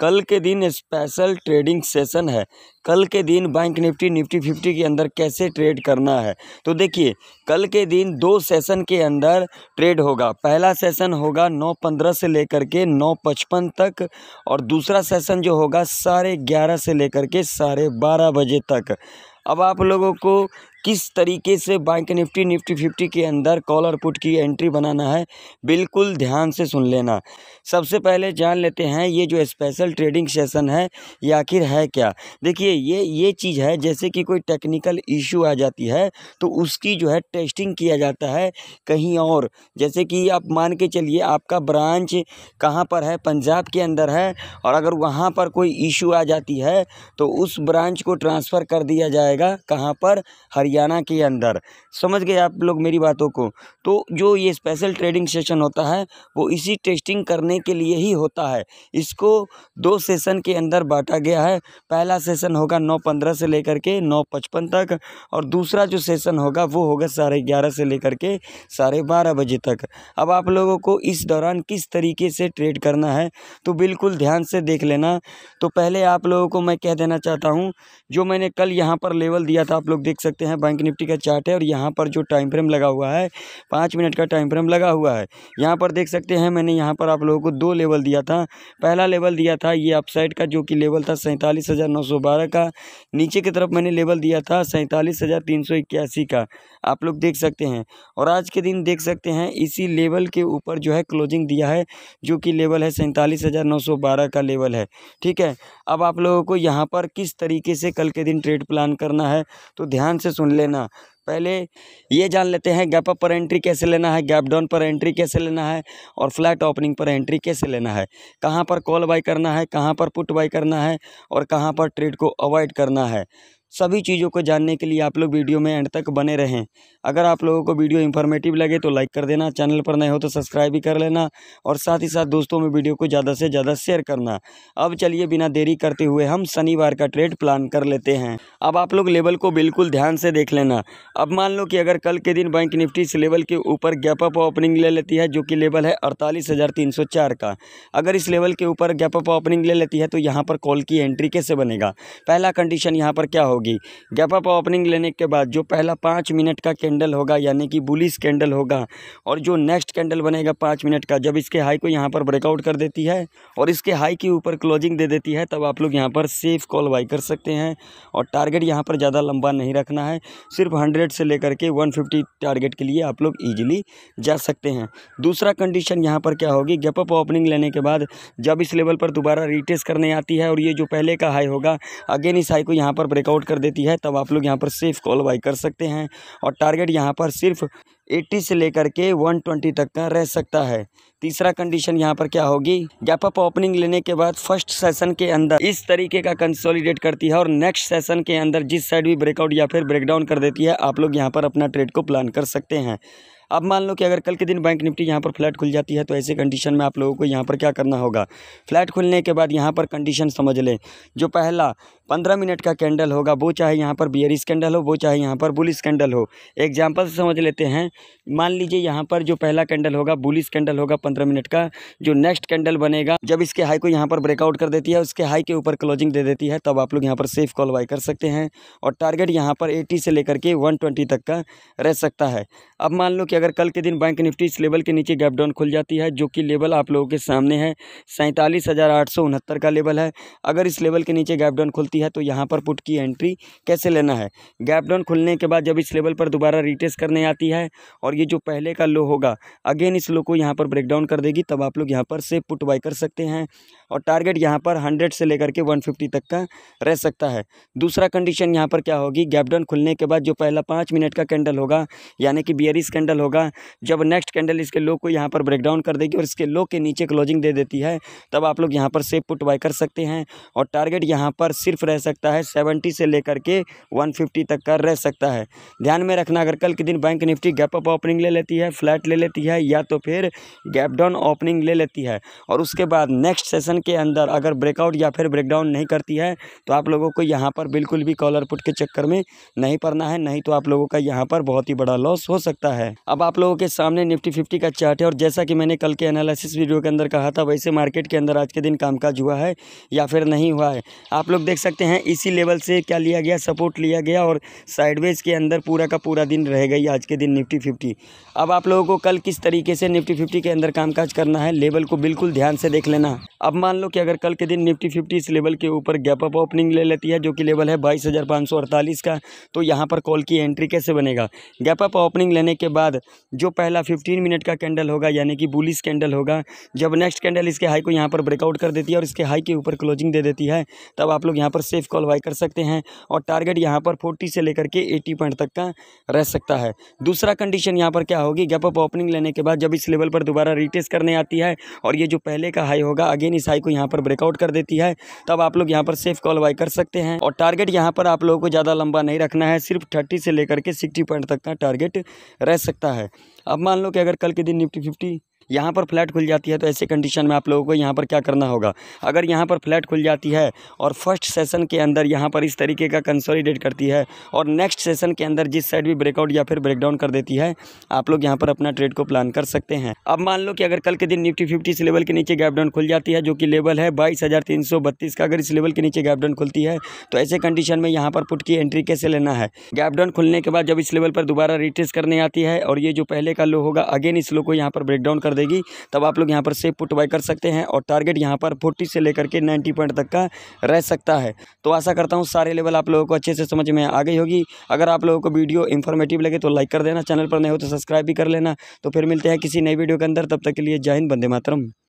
कल के दिन स्पेशल ट्रेडिंग सेशन है कल के दिन बैंक निफ्टी निफ्टी फिफ्टी के अंदर कैसे ट्रेड करना है तो देखिए कल के दिन दो सेशन के अंदर ट्रेड होगा पहला सेशन होगा नौ पंद्रह से लेकर के नौ पचपन तक और दूसरा सेशन जो होगा साढ़े ग्यारह से लेकर के साढ़े बारह बजे तक अब आप लोगों को किस तरीके से बैंक निफ्टी निफ्टी फिफ्टी के अंदर कॉलर पुट की एंट्री बनाना है बिल्कुल ध्यान से सुन लेना सबसे पहले जान लेते हैं ये जो स्पेशल ट्रेडिंग सेशन है ये आखिर है क्या देखिए ये ये चीज़ है जैसे कि कोई टेक्निकल इशू आ जाती है तो उसकी जो है टेस्टिंग किया जाता है कहीं और जैसे कि आप मान के चलिए आपका ब्रांच कहाँ पर है पंजाब के अंदर है और अगर वहाँ पर कोई इशू आ जाती है तो उस ब्रांच को ट्रांसफ़र कर दिया जाएगा कहाँ पर हरियाणा हरियाणा के अंदर समझ गए आप लोग मेरी बातों को तो जो ये स्पेशल ट्रेडिंग सेशन होता है वो इसी टेस्टिंग करने के लिए ही होता है इसको दो सेशन के अंदर बांटा गया है पहला सेशन होगा नौ पंद्रह से लेकर के नौ पचपन तक और दूसरा जो सेशन होगा वो होगा साढ़े ग्यारह से लेकर के साढ़े बारह बजे तक अब आप लोगों को इस दौरान किस तरीके से ट्रेड करना है तो बिल्कुल ध्यान से देख लेना तो पहले आप लोगों को मैं कह देना चाहता हूँ जो मैंने कल यहाँ पर लेवल दिया था आप लोग देख सकते हैं है बैंक निफ्टी का चार्ट है और यहाँ पर जो टाइम फ्रेम लगा हुआ है पाँच मिनट का टाइम फ्रेम लगा हुआ है यहाँ पर देख सकते हैं मैंने यहाँ पर आप लोगों को दो लेवल दिया था पहला लेवल दिया था ये अपसाइड का जो कि लेवल था सैंतालीस हज़ार नौ सौ बारह का नीचे की तरफ मैंने लेवल दिया था सैंतालीस हज़ार तीन सौ इक्यासी का आप लोग देख सकते हैं और आज के दिन देख सकते हैं इसी लेवल के ऊपर जो है क्लोजिंग दिया है जो कि लेवल है सैंतालीस हज़ार नौ सौ बारह का लेवल है ठीक है अब आप लोगों को यहाँ पर किस तरीके से कल के दिन ट्रेड प्लान करना है तो ध्यान से सुन सुन लेना पहले ये जान लेते हैं गैप अप पर एंट्री कैसे लेना है गैप डाउन पर एंट्री कैसे लेना है और फ्लैट ओपनिंग पर एंट्री कैसे लेना है कहाँ पर कॉल बाई करना है कहाँ पर पुट बाई करना है और कहाँ पर ट्रेड को अवॉइड करना है सभी चीज़ों को जानने के लिए आप लोग वीडियो में एंड तक बने रहें अगर आप लोगों को वीडियो इन्फॉर्मेटिव लगे तो लाइक कर देना चैनल पर नए हो तो सब्सक्राइब भी कर लेना और साथ ही साथ दोस्तों में वीडियो को ज़्यादा से ज़्यादा शेयर करना अब चलिए बिना देरी करते हुए हम शनिवार का ट्रेड प्लान कर लेते हैं अब आप लोग लेवल को बिल्कुल ध्यान से देख लेना अब मान लो कि अगर कल के दिन बैंक निफ्टी इस लेवल के ऊपर गैपअप ओपनिंग ले लेती है जो कि लेवल है अड़तालीस का अगर इस लेवल के ऊपर गैपअप ओपनिंग ले लेती है तो यहाँ पर कॉल की एंट्री कैसे बनेगा पहला कंडीशन यहाँ पर क्या होगी गैप अप ओपनिंग लेने के बाद जो पहला पाँच मिनट का कैंडल होगा यानी कि बुलिस कैंडल होगा और जो नेक्स्ट कैंडल बनेगा पाँच मिनट का जब इसके हाई को यहाँ पर ब्रेकआउट कर देती है और इसके हाई के ऊपर क्लोजिंग दे देती है तब आप लोग यहाँ पर सेफ कॉल बाई कर सकते हैं और टारगेट यहाँ पर ज़्यादा लंबा नहीं रखना है सिर्फ हंड्रेड से लेकर के वन टारगेट के लिए आप लोग ईजिली जा सकते हैं दूसरा कंडीशन यहाँ पर क्या होगी गैप अप ओपनिंग लेने के बाद जब इस लेवल पर दोबारा रिटेस करने आती है और ये जो पहले का हाई होगा अगेन इस हाई को यहाँ पर ब्रेकआउट कर देती है तब आप लोग यहाँ पर सेफ कॉल बाई कर सकते हैं और टारगेट यहाँ पर सिर्फ एट्टी से लेकर के वन ट्वेंटी तक का रह सकता है तीसरा कंडीशन यहाँ पर क्या होगी गैप अप ओपनिंग लेने के बाद फर्स्ट सेशन के अंदर इस तरीके का कंसोलिडेट करती है और नेक्स्ट सेशन के अंदर जिस साइड भी ब्रेकआउट या फिर ब्रेकडाउन कर देती है आप लोग यहाँ पर अपना ट्रेड को प्लान कर सकते हैं अब मान लो कि अगर कल के दिन बैंक निफ्टी यहाँ पर फ्लैट खुल जाती है तो ऐसे कंडीशन में आप लोगों को यहाँ पर क्या करना होगा फ्लैट खुलने के बाद यहाँ पर कंडीशन समझ लें जो पहला पंद्रह मिनट का कैंडल होगा वो चाहे यहाँ पर बियरिस कैंडल हो वो चाहे यहाँ पर बुलिस कैंडल हो एग्जाम्पल समझ लेते हैं मान लीजिए यहाँ पर जो पहला कैंडल होगा बुलिस कैंडल होगा पंद्रह मिनट का जो नेक्स्ट कैंडल बनेगा जब इसके हाई को यहाँ पर ब्रेकआउट कर देती है उसके हाई के ऊपर क्लोजिंग दे देती है तब आप लोग यहाँ पर सेफ कॉल बाई कर सकते हैं और टारगेट यहाँ पर एटी से लेकर के वन तक का रह सकता है अब मान लो कि अगर कल के दिन बैंक निफ्टी इस लेवल के नीचे गैप डाउन खुल जाती है जो कि लेवल आप लोगों के सामने है सैंतालीस का लेवल है अगर इस लेवल के नीचे गैप डाउन खुलती है तो यहाँ पर पुट की एंट्री कैसे लेना है गैप डाउन खुलने के बाद जब इस लेवल पर दोबारा रिटेस्ट करने आती है और ये जो पहले का लो होगा अगेन इस लो को यहाँ पर ब्रेक डाउन कर देगी तब आप लोग यहाँ पर से पुट बाई कर सकते हैं और टारगेट यहाँ पर हंड्रेड से लेकर के वन फिफ्टी तक का रह सकता है दूसरा कंडीशन यहाँ पर क्या होगी गैप डाउन खुलने के बाद जो पहला पाँच मिनट का कैंडल होगा यानी कि बियरिस कैंडल होगा जब नेक्स्ट कैंडल इसके लो को यहाँ पर ब्रेक डाउन कर देगी और इसके लो के नीचे क्लोजिंग दे देती है तब आप लोग यहाँ पर सेफ पुट बाई कर सकते हैं और टारगेट यहाँ पर सिर्फ रह सकता है सेवेंटी से लेकर के वन फिफ्टी तक का रह सकता है ध्यान में रखना अगर कल के दिन bank Nifty gap up opening ले लेती है फ्लैट ले लेती है या तो फिर गैप डाउन ओपनिंग ले लेती है और उसके बाद नेक्स्ट सेशन के अंदर अगर ब्रेकआउट या फिर ब्रेकडाउन नहीं करती है तो आप लोगों को यहाँ पर बिल्कुल भी कॉलर पुट के चक्कर में नहीं पड़ना है नहीं तो आप लोगों का यहाँ पर बहुत ही बड़ा लॉस हो सकता है अब आप लोगों के सामने निफ्टी फिफ्टी का चार्ट है और जैसा कि मैंने कल के एनालिसिस वीडियो के अंदर कहा था वैसे मार्केट के अंदर आज के दिन कामकाज हुआ है या फिर नहीं हुआ है आप लोग देख सकते हैं इसी लेवल से क्या लिया गया सपोर्ट लिया गया और साइडवेज के अंदर पूरा का पूरा दिन रह गई आज के दिन निफ्टी फिफ्टी अब आप लोगों को कल किस तरीके से निफ्टी फिफ्टी के अंदर कामकाज करना है लेवल को बिल्कुल ध्यान से देख लेना अब मान लो कि अगर कल के दिन निफ्टी फिफ्टी इस लेवल के ऊपर गैप अप ओपनिंग ले लेती है जो कि लेवल है बाईस हज़ार पाँच सौ अड़तालीस का तो यहाँ पर कॉल की एंट्री कैसे बनेगा गैप अप ओपनिंग लेने के बाद जो पहला फिफ्टीन मिनट का कैंडल होगा यानी कि बुलिस कैंडल होगा जब नेक्स्ट कैंडल इसके हाई को यहाँ पर ब्रेकआउट कर देती है और इसके हाई के ऊपर क्लोजिंग दे देती है तब आप लोग यहाँ पर सेफ कॉल बाई कर सकते हैं और टारगेट यहाँ पर फोर्टी से लेकर के एटी पॉइंट तक का रह सकता है दूसरा कंडीशन कंडीशन यहाँ पर क्या होगी गैप अप ओपनिंग लेने के बाद जब इस लेवल पर दोबारा रिटेस्ट करने आती है और ये जो पहले का हाई होगा अगेन इस हाई को यहाँ पर ब्रेकआउट कर देती है तब आप लोग यहाँ पर सेफ कॉल बाई कर सकते हैं और टारगेट यहाँ पर आप लोगों को ज़्यादा लंबा नहीं रखना है सिर्फ थर्टी से लेकर के सिक्सटी पॉइंट तक का टारगेट रह सकता है अब मान लो कि अगर कल के दिन निफ्टी फिफ्टी यहाँ पर फ्लैट खुल जाती है तो ऐसे कंडीशन में आप लोगों को यहाँ पर क्या करना होगा अगर यहाँ पर फ्लैट खुल जाती है और फर्स्ट सेशन के अंदर यहाँ पर इस तरीके का कंसोलिडेट करती है और नेक्स्ट सेशन के अंदर जिस साइड भी ब्रेकआउट या फिर ब्रेकडाउन कर देती है आप लोग यहाँ पर अपना ट्रेड को प्लान कर सकते हैं अब मान लो कि अगर कल के दिन निफ्टी फिफ्टी इस लेवल के नीचे गैपडाउन खुल जाती है जो कि लेवल है बाईस का अगर इस लेवल के नीचे गैपडाउन खुलती है तो ऐसे कंडीशन में यहाँ पर पुट की एंट्री कैसे लेना है गैपडाउन खुलने के बाद जब इस लेवल पर दोबारा रिट्रेस करने आती है और ये जो पहले का लो होगा अगेन इस लो को यहाँ पर ब्रेकडाउन कर देगी तब आप लोग यहाँ पर सेफ पुट बाई कर सकते हैं और टारगेट यहाँ पर फोर्टी से लेकर के नाइन्टी पॉइंट तक का रह सकता है तो आशा करता हूँ सारे लेवल आप लोगों को अच्छे से समझ में आ गई होगी अगर आप लोगों को वीडियो इन्फॉर्मेटिव लगे तो लाइक कर देना चैनल पर नहीं हो तो सब्सक्राइब भी कर लेना तो फिर मिलते हैं किसी नई वीडियो के अंदर तब तक के लिए जय हिंद बंदे मातरम